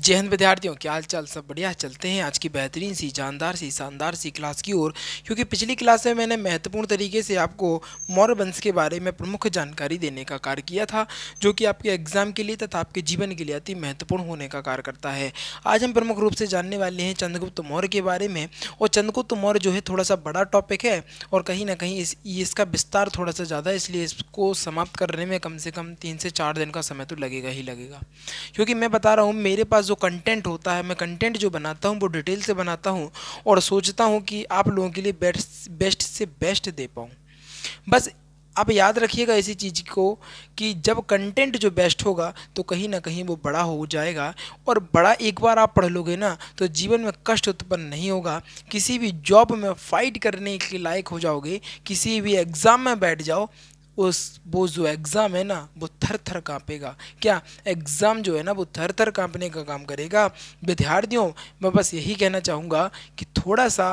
जय हिंद विद्यार्थियों क्या हाल चाल सब बढ़िया चलते हैं आज की बेहतरीन सी जानदार सी शानदार सी क्लास की ओर क्योंकि पिछली क्लास में मैंने महत्वपूर्ण तरीके से आपको मौर्य वंश के बारे में प्रमुख जानकारी देने का कार्य किया था जो कि आपके एग्जाम के लिए तथा आपके जीवन के लिए अति महत्वपूर्ण होने का कार्य करता है आज हम प्रमुख रूप से जानने वाले हैं चंद्रगुप्त मौर्य के बारे में और चंद्रगुप्त मौर्य जो है थोड़ा सा बड़ा टॉपिक है और कहीं ना कहीं इसका विस्तार थोड़ा सा ज़्यादा इसलिए इसको समाप्त करने में कम से कम तीन से चार दिन का समय तो लगेगा ही लगेगा क्योंकि मैं बता रहा हूँ मेरे पास पास जो कंटेंट होता है मैं कंटेंट जो बनाता हूँ वो डिटेल से बनाता हूँ और सोचता हूँ कि आप लोगों के लिए बेस्ट बेस्ट से बेस्ट दे पाऊँ बस आप याद रखिएगा इसी चीज़ को कि जब कंटेंट जो बेस्ट होगा तो कहीं ना कहीं वो बड़ा हो जाएगा और बड़ा एक बार आप पढ़ लोगे ना तो जीवन में कष्ट उत्पन्न नहीं होगा किसी भी जॉब में फाइट करने के लायक हो जाओगे किसी भी एग्ज़ाम में बैठ जाओ उस वो जो एग्ज़ाम है ना वो थर थर काँपेगा क्या एग्ज़ाम जो है ना वो थर थर काँपने का काम करेगा विद्यार्थियों मैं बस यही कहना चाहूँगा कि थोड़ा सा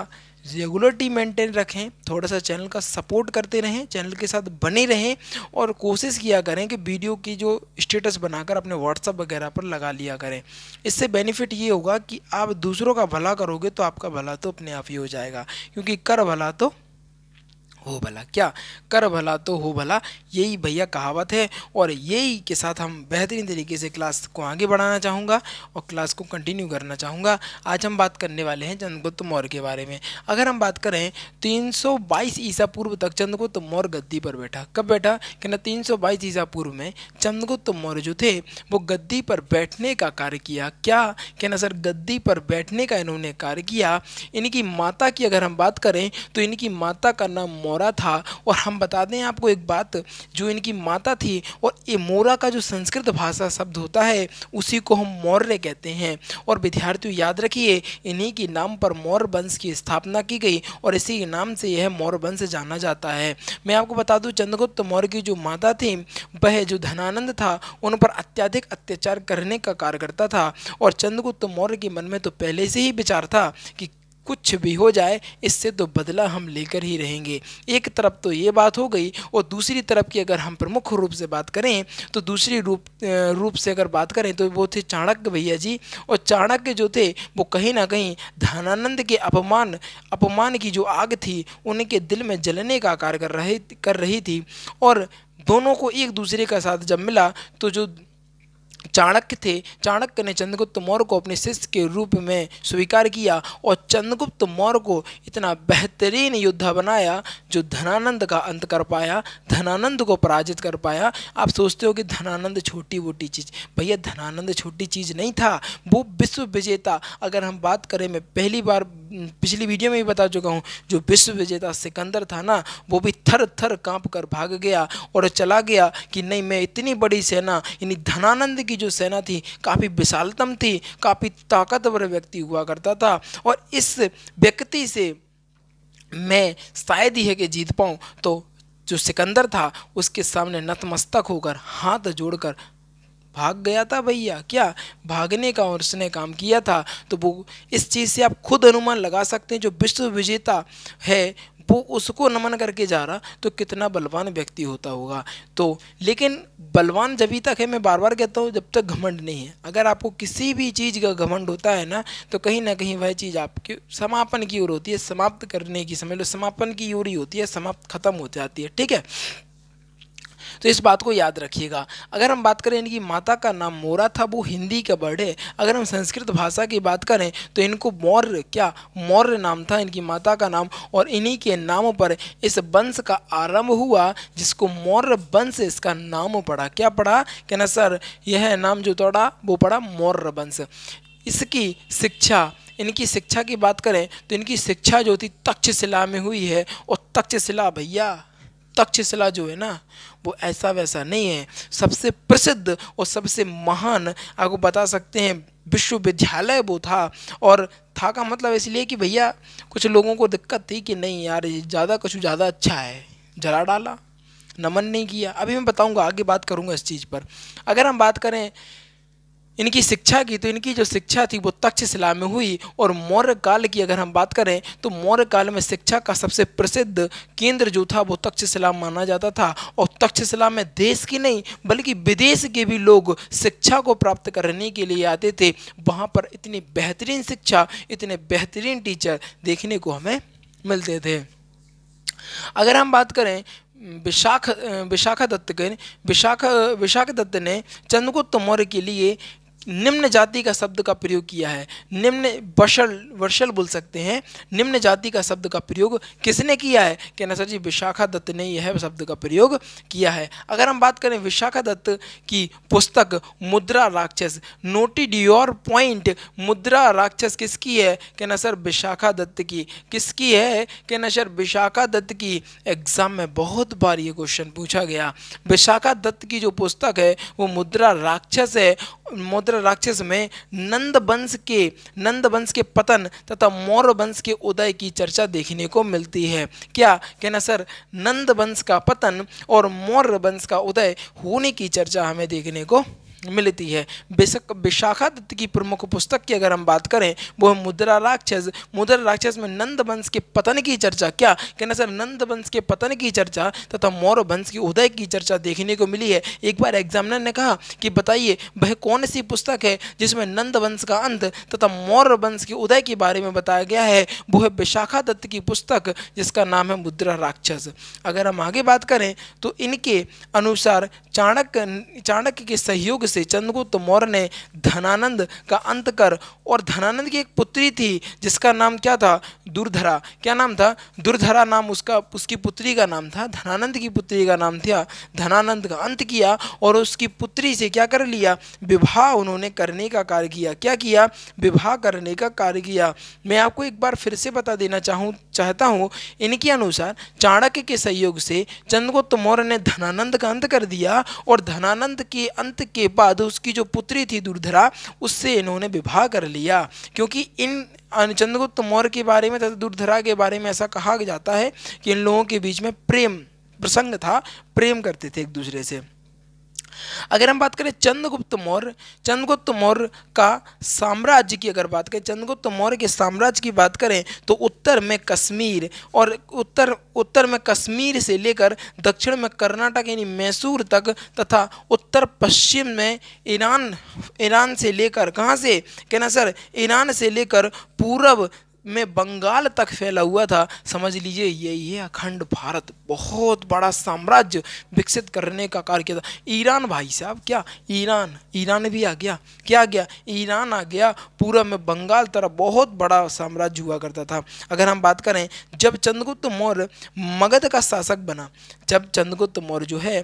रेगुलरिटी मेंटेन रखें थोड़ा सा चैनल का सपोर्ट करते रहें चैनल के साथ बने रहें और कोशिश किया करें कि वीडियो की जो स्टेटस बनाकर अपने व्हाट्सअप वगैरह पर लगा लिया करें इससे बेनिफिट ये होगा कि आप दूसरों का भला करोगे तो आपका भला तो अपने आप ही हो जाएगा क्योंकि कर भला तो हो भला क्या कर भला तो हो भला यही भैया कहावत है और यही के साथ हम बेहतरीन तरीके से क्लास को आगे बढ़ाना चाहूँगा और क्लास को कंटिन्यू करना चाहूँगा आज हम बात करने वाले हैं चंद्रगुप्त मौर्य के बारे में अगर हम बात करें 322 ईसा पूर्व तक चंद्रगुप्त मौर्य गद्दी पर बैठा कब बैठा कहना बाईस ईसा पूर्व में चंद्रगुप्त मौर्य जो थे वो गद्दी पर बैठने का कार्य किया क्या कहना सर गद्दी पर बैठने का इन्होंने कार्य किया इनकी माता की अगर हम बात करें तो इनकी माता का नाम मोरा था और हम बता दें आपको एक बात जो इनकी माता थी और ये मोरा का जो संस्कृत भाषा शब्द होता है उसी को हम मौर्य कहते हैं और विद्यार्थियों याद रखिए इन्हीं के नाम पर मौर्य वंश की स्थापना की गई और इसी के नाम से यह मौर्य वंश जाना जाता है मैं आपको बता दूँ चंद्रगुप्त मौर्य की जो माता थी वह जो धनानंद था उन पर अत्याधिक अत्याचार करने का कार्य करता था और चंद्रगुप्त मौर्य के मन में तो पहले से ही विचार था कि कुछ भी हो जाए इससे तो बदला हम लेकर ही रहेंगे एक तरफ तो ये बात हो गई और दूसरी तरफ की अगर हम प्रमुख रूप से बात करें तो दूसरी रूप रूप से अगर बात करें तो वो थे चाणक्य भैया जी और चाणक्य जो थे वो कहीं ना कहीं धनानंद के अपमान अपमान की जो आग थी उनके दिल में जलने का कार्य कर रहे कर रही थी और दोनों को एक दूसरे का साथ जब मिला तो जो चाणक्य थे चाणक्य ने चंद्रगुप्त मौर्य को अपने शिष्य के रूप में स्वीकार किया और चंद्रगुप्त मौर्य को इतना बेहतरीन योद्धा बनाया जो धनानंद का अंत कर पाया धनानंद को पराजित कर पाया आप सोचते हो कि धनानंद छोटी मोटी चीज़ भैया धनानंद छोटी चीज़ नहीं था वो विश्व विजेता अगर हम बात करें मैं पहली बार पिछली वीडियो में भी बता चुका हूँ जो विश्व विजेता सिकंदर था ना वो भी थर थर कांप कर भाग गया और चला गया कि नहीं मैं इतनी बड़ी सेना यानी धनानंद की जो सेना थी काफ़ी विशालतम थी काफ़ी ताकतवर व्यक्ति हुआ करता था और इस व्यक्ति से मैं शायद ही है कि जीत पाऊँ तो जो सिकंदर था उसके सामने नतमस्तक होकर हाथ जोड़कर भाग गया था भैया क्या भागने का और उसने काम किया था तो वो इस चीज़ से आप खुद अनुमान लगा सकते हैं जो विश्व विजेता है वो उसको नमन करके जा रहा तो कितना बलवान व्यक्ति होता होगा तो लेकिन बलवान जब तक है मैं बार बार कहता हूँ जब तक घमंड नहीं है अगर आपको किसी भी चीज़ का घमंड होता है ना तो कहीं ना कहीं वह चीज़ आपके समापन की ओर होती है समाप्त करने की समझ लो समापन की ओर ही होती है समाप्त खत्म हो जाती है ठीक है तो इस बात को याद रखिएगा अगर हम बात करें इनकी माता का नाम मोरा था वो हिंदी का वर्ड है अगर हम संस्कृत भाषा की बात करें तो इनको मौर्य क्या मौर्य नाम था इनकी माता का नाम और इन्हीं के नाम पर इस वंश का आरंभ हुआ जिसको मौर्य वंश इसका नाम पड़ा क्या पड़ा कहना सर यह नाम जो तोड़ा वो पड़ा मौर्य वंश इसकी शिक्षा इनकी शिक्षा की बात करें तो इनकी शिक्षा जो थी तक्षशिला में हुई है और तक्षशिला भैया तक्षशिला जो है ना वो ऐसा वैसा नहीं है सबसे प्रसिद्ध और सबसे महान आपको बता सकते हैं विश्वविद्यालय वो था और था का मतलब इसलिए कि भैया कुछ लोगों को दिक्कत थी कि नहीं यार ज़्यादा कुछ ज़्यादा अच्छा है जला डाला नमन नहीं किया अभी मैं बताऊंगा आगे बात करूंगा इस चीज़ पर अगर हम बात करें इनकी शिक्षा की तो इनकी जो शिक्षा थी वो तक्षशिला में हुई और मौर्य काल की अगर हम बात करें तो मौर्य काल में शिक्षा का सबसे प्रसिद्ध केंद्र जो था वो तक्षशिला माना जाता था और तक्षशिला में देश की नहीं बल्कि विदेश के भी लोग शिक्षा को प्राप्त करने के लिए आते थे वहाँ पर इतनी बेहतरीन शिक्षा इतने बेहतरीन टीचर देखने को हमें मिलते थे अगर हम बात करें विशाख विशाखा दत्त के विशाखा विशाख दत्त ने चंद्रगुप्त मौर्य के लिए निम्न जाति का शब्द का प्रयोग किया है निम्न वर्षल वर्षल बोल सकते हैं निम्न जाति का शब्द का प्रयोग किसने किया है कहना सर जी विशाखा दत्त ने यह शब्द का प्रयोग किया है अगर हम बात करें विशाखा दत्त की पुस्तक मुद्रा राक्षस नोटी डियोर पॉइंट मुद्रा राक्षस किसकी है कहना सर विशाखा दत्त की किसकी है कहना सर विशाखा दत्त की एग्जाम में बहुत बार ये क्वेश्चन पूछा गया विशाखा दत्त की जो पुस्तक है वो मुद्रा राक्षस है मुद्रा राक्षस में नंद वंश के नंद वंश के पतन तथा मौर्य वंश के उदय की चर्चा देखने को मिलती है क्या कहना सर नंद वंश का पतन और मौर्य वंश का उदय होने की चर्चा हमें देखने को मिलती है बेशक विशाखा दत्त की प्रमुख पुस्तक की अगर हम बात करें वो है मुद्रा राक्षस मुद्रा राक्षस में नंद वंश के पतन की चर्चा क्या कहना सर नंद वंश के पतन की चर्चा तथा मौर्य वंश की उदय की चर्चा देखने को मिली है एक बार एग्जामिनर ने कहा कि बताइए वह कौन सी पुस्तक है जिसमें नंद वंश का अंत तथा मौर्य वंश के उदय के बारे में बताया गया है वो है विशाखा दत्त की पुस्तक जिसका नाम है मुद्रा राक्षस अगर हम आगे बात करें तो इनके अनुसार चाणक्य चाणक्य के सहयोग से चंद्रगुप्त मौर्य ने धनानंद का अंत कर और धनानंद की एक पुत्री थी जिसका नाम क्या था दुर्धरा क्या नाम था दुर्धरा नाम उसका उसकी पुत्री का नाम था धनानंद की पुत्री का नाम था धनानंद का अंत किया और उसकी पुत्री से क्या कर लिया विवाह उन्होंने करने का कार्य किया क्या किया विवाह करने का कार्य किया मैं आपको एक बार फिर से बता देना चाहूँ चाहता हूँ इनके अनुसार चाणक्य के सहयोग से चंद्रगुप्त मौर्य ने धनानंद का अंत कर दिया और धनानंद के अंत के बाद उसकी जो पुत्री थी दुर्धरा उससे इन्होंने विवाह कर लिया क्योंकि इन चंद्रगुप्त मौर्य के बारे में तथा दुर्धरा के बारे में ऐसा कहा जाता है कि इन लोगों के बीच में प्रेम प्रसंग था प्रेम करते थे एक दूसरे से अगर हम बात करें चंद्रगुप्त मौर्य चंद्रगुप्त मौर्य का साम्राज्य की अगर बात करें चंद्रगुप्त मौर्य के साम्राज्य की बात करें तो उत्तर में कश्मीर और उत्तर उत्तर में कश्मीर से लेकर दक्षिण में कर्नाटक यानी मैसूर तक तथा उत्तर पश्चिम में ईरान ईरान से लेकर कहाँ से कहना सर ईरान से लेकर पूरब में बंगाल तक फैला हुआ था समझ लीजिए ये ये अखंड भारत बहुत बड़ा साम्राज्य विकसित करने का कार्य किया था ईरान भाई साहब क्या ईरान ईरान भी आ गया क्या गया ईरान आ गया पूरा में बंगाल तरफ बहुत बड़ा साम्राज्य हुआ करता था अगर हम बात करें जब चंद्रगुप्त मौर्य मगध का शासक बना जब चंद्रगुप्त मौर्य जो है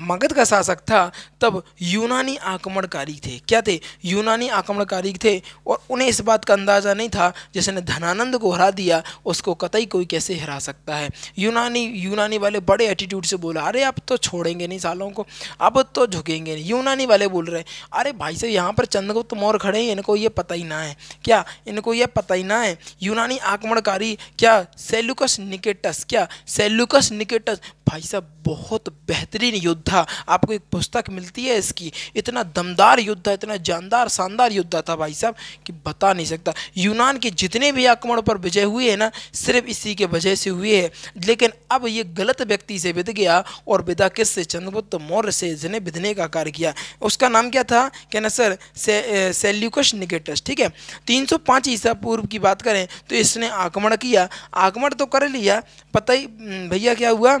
मगध का शासक था तब यूनानी आक्रमणकारी थे क्या थे यूनानी आक्रमणकारी थे और उन्हें इस बात का अंदाज़ा नहीं था जिसने धनानंद को हरा दिया उसको कतई कोई कैसे हरा सकता है यूनानी यूनानी वाले बड़े एटीट्यूड से बोला अरे आप तो छोड़ेंगे नहीं सालों को अब तो झुकेंगे नहीं यूनानी वाले बोल रहे अरे भाई साहब यहाँ पर चंद्रगुप्त मौर्य खड़े हैं इनको ये पता ही ना है क्या इनको ये पता ही ना है यूनानी आक्रमणकारी क्या सेलुकस निकेटस क्या सेलुकस निकेटस भाई साहब बहुत बेहतरीन युद्ध था आपको एक पुस्तक मिलती है इसकी इतना दमदार युद्ध इतना जानदार शानदार युद्ध था भाई साहब कि बता नहीं सकता यूनान के जितने भी आक्रमण पर विजय हुए हैं ना सिर्फ इसी के वजह से हुए है लेकिन अब ये गलत व्यक्ति से विद गया और विदा किस से चंद्रगुप्त मौर्य से जिन्हें विधने का कार्य किया उसका नाम क्या था क्या ना सर सेल्यूकस निकेटस ठीक है पाँच ईसा पूर्व की बात करें तो इसने आक्रमण किया आक्रमण तो कर लिया पता ही हम्म, भैया क्या हुआ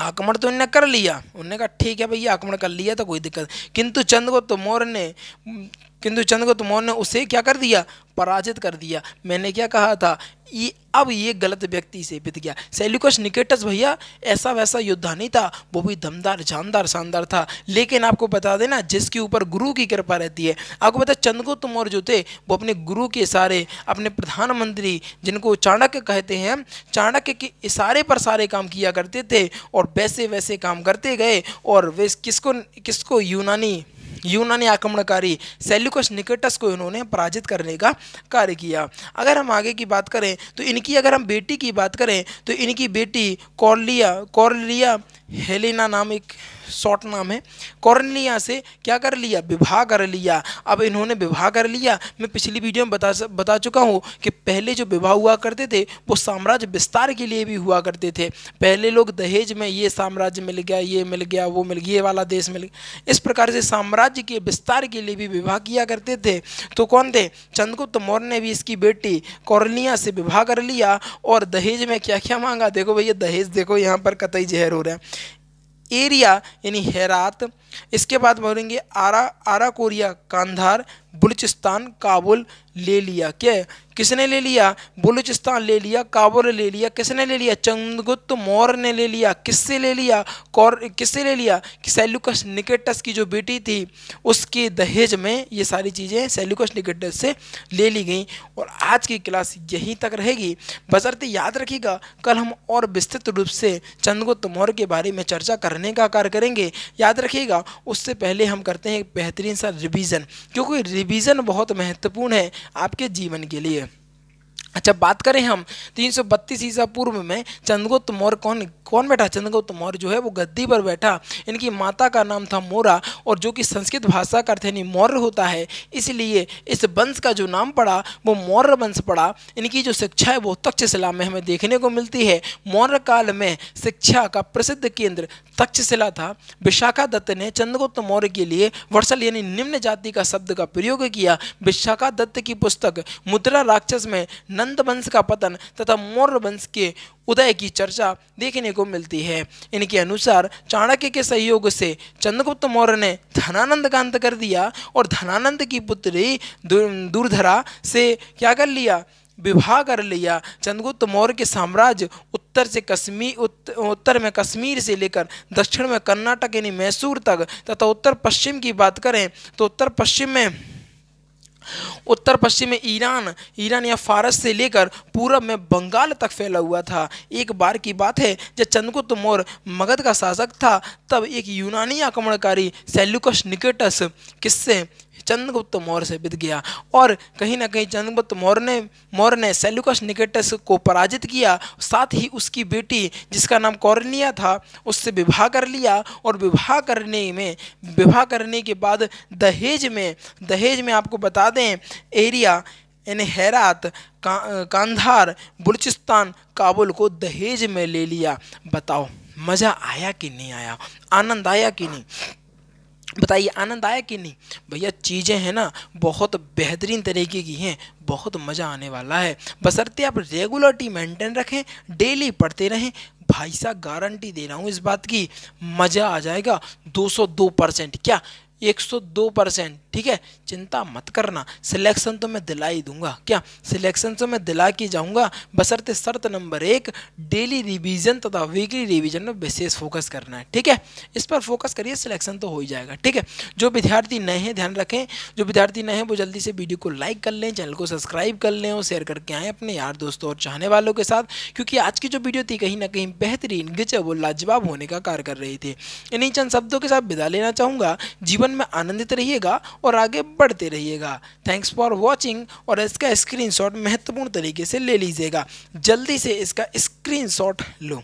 आक्रमण तो इनने कर लिया उनने कहा ठीक है भैया आक्रमण कर लिया तो कोई दिक्कत किंतु चंद्रगुप्त मौर्य ने किंतु चंद्रगुप्त मौर्य ने उसे क्या कर दिया पराजित कर दिया मैंने क्या कहा था ये अब ये गलत व्यक्ति से बित गया सेल्यूकस निकेटस भैया ऐसा वैसा योद्धा नहीं था वो भी दमदार जानदार शानदार था लेकिन आपको बता देना जिसके ऊपर गुरु की कृपा रहती है आपको पता चंद्रगुप्त मौर्य जो थे वो अपने गुरु के इशारे अपने प्रधानमंत्री जिनको चाणक्य कहते हैं चाणक्य के इशारे पर सारे काम किया करते थे और वैसे वैसे काम करते गए और वे किसको किसको यूनानी यूनानी आक्रमणकारी सेल्यूकस निकटस को इन्होंने पराजित करने का कार्य किया अगर हम आगे की बात करें तो इनकी अगर हम बेटी की बात करें तो इनकी बेटी कॉर्लिया कॉर्लिया हेलिना नाम एक शॉर्ट नाम है कॉर्निया से क्या कर लिया विवाह कर लिया अब इन्होंने विवाह कर लिया मैं पिछली वीडियो में बता बता चुका हूँ कि पहले जो विवाह हुआ करते थे वो साम्राज्य विस्तार के लिए भी हुआ करते थे पहले लोग दहेज में ये साम्राज्य मिल गया ये मिल गया वो मिल गया ये वाला देश मिल गया इस प्रकार से साम्राज्य राज्य के विस्तार के लिए भी विवाह किया करते थे तो कौन थे चंद्रगुप्त मौर्य ने भी इसकी बेटी कौरलिया से विवाह कर लिया और दहेज में क्या क्या मांगा देखो भैया दहेज देखो यहाँ पर कतई जहर हो रहा है एरिया यानी हेरात इसके बाद बोलेंगे आरा आरा कोरिया कांधार बलूचिस्तान काबुल ले लिया क्या किसने ले लिया बलूचिस्तान ले लिया काबुल ले लिया किसने ले लिया चंद्रगुप्त मौर्य ने ले लिया किससे ले लिया कौर किससे ले लिया कि सेल्युकस निकेटस की जो बेटी थी उसके दहेज में ये सारी चीज़ें सेल्युकस निकेटस से ले ली गई और आज की क्लास यहीं तक रहेगी बसरते याद रखिएगा कल हम और विस्तृत रूप से चंद्रगुप्त मौर्य के बारे में चर्चा करने का कार्य करेंगे याद रखिएगा उससे पहले हम करते हैं एक बेहतरीन सा रिवीज़न क्योंकि रिवीज़न बहुत महत्वपूर्ण है आपके जीवन के लिए अच्छा बात करें हम तीन सौ बत्तीस ईसा पूर्व में चंद्रगुप्त मौर्य कौन कौन बैठा चंद्रगुप्त मौर्य जो है वो गद्दी पर बैठा इनकी माता का नाम था मोरा और जो कि संस्कृत भाषा का अर्थ यानी मौर्य होता है इसलिए इस वंश का जो नाम पड़ा वो मौर्य वंश पड़ा इनकी जो शिक्षा है वो तक्षशिला में हमें देखने को मिलती है मौर्य काल में शिक्षा का प्रसिद्ध केंद्र तक्षशिला था विशाखा दत्त ने चंद्रगुप्त मौर्य के लिए वर्षल यानी निम्न जाति का शब्द का प्रयोग किया विशाखा दत्त की पुस्तक मुद्रा राक्षस में नंद वंश का पतन तथा मौर्य वंश के उदय की चर्चा देखने को मिलती है इनके अनुसार चाणक्य के सहयोग से चंद्रगुप्त मौर्य ने धनानंद का अंत कर दिया और धनानंद की पुत्री दूरधरा से क्या कर लिया विवाह कर लिया चंद्रगुप्त मौर्य के साम्राज्य उत्तर से कश्मीर उत्तर में कश्मीर से लेकर दक्षिण में कर्नाटक यानी मैसूर तक तथा उत्तर पश्चिम की बात करें तो उत्तर पश्चिम में उत्तर पश्चिम में ईरान ईरान या फारस से लेकर पूरब में बंगाल तक फैला हुआ था एक बार की बात है जब चंद्रगुप्त मौर्य मगध का शासक था तब एक यूनानी आक्रमणकारी सेल्युकस निकेटस किससे चंद्रगुप्त मौर्य से बिद गया और कहीं ना कहीं चंद्रगुप्त मौर्य ने मौर्य ने सेल्युकस निकेटस को पराजित किया साथ ही उसकी बेटी जिसका नाम कौरनिया था उससे विवाह कर लिया और विवाह करने में विवाह करने के बाद दहेज में दहेज में आपको बता दें एरिया यानी हैरात का, कांधार बलूचिस्तान काबुल को दहेज में ले लिया बताओ मज़ा आया कि नहीं आया आनंद आया कि नहीं बताइए आनंद आया कि नहीं भैया चीज़ें हैं ना बहुत बेहतरीन तरीके की हैं बहुत मज़ा आने वाला है बसरते आप रेगुलरटी मेंटेन रखें डेली पढ़ते रहें भाई साहब गारंटी दे रहा हूँ इस बात की मज़ा आ जाएगा 202 परसेंट क्या 102 परसेंट ठीक है चिंता मत करना सिलेक्शन तो मैं दिला ही दूंगा क्या सिलेक्शन तो मैं दिला के जाऊंगा बसरते शर्त नंबर एक डेली रिवीजन तथा वीकली रिवीजन में विशेष फोकस करना है ठीक है इस पर फोकस करिए सिलेक्शन तो हो ही जाएगा ठीक है जो विद्यार्थी नए हैं ध्यान रखें जो विद्यार्थी नए हैं वो जल्दी से वीडियो को लाइक कर लें चैनल को सब्सक्राइब कर लें और शेयर करके आएँ अपने यार दोस्तों और चाहने वालों के साथ क्योंकि आज की जो वीडियो थी कहीं ना कहीं बेहतरीन गजब और लाजवाब होने का कार्य कर रही थी इन्हीं चंद शब्दों के साथ विदा लेना चाहूँगा जीवन में आनंदित रहिएगा और आगे बढ़ते रहिएगा थैंक्स फॉर वॉचिंग और इसका स्क्रीनशॉट महत्वपूर्ण तरीके से ले लीजिएगा जल्दी से इसका स्क्रीनशॉट लो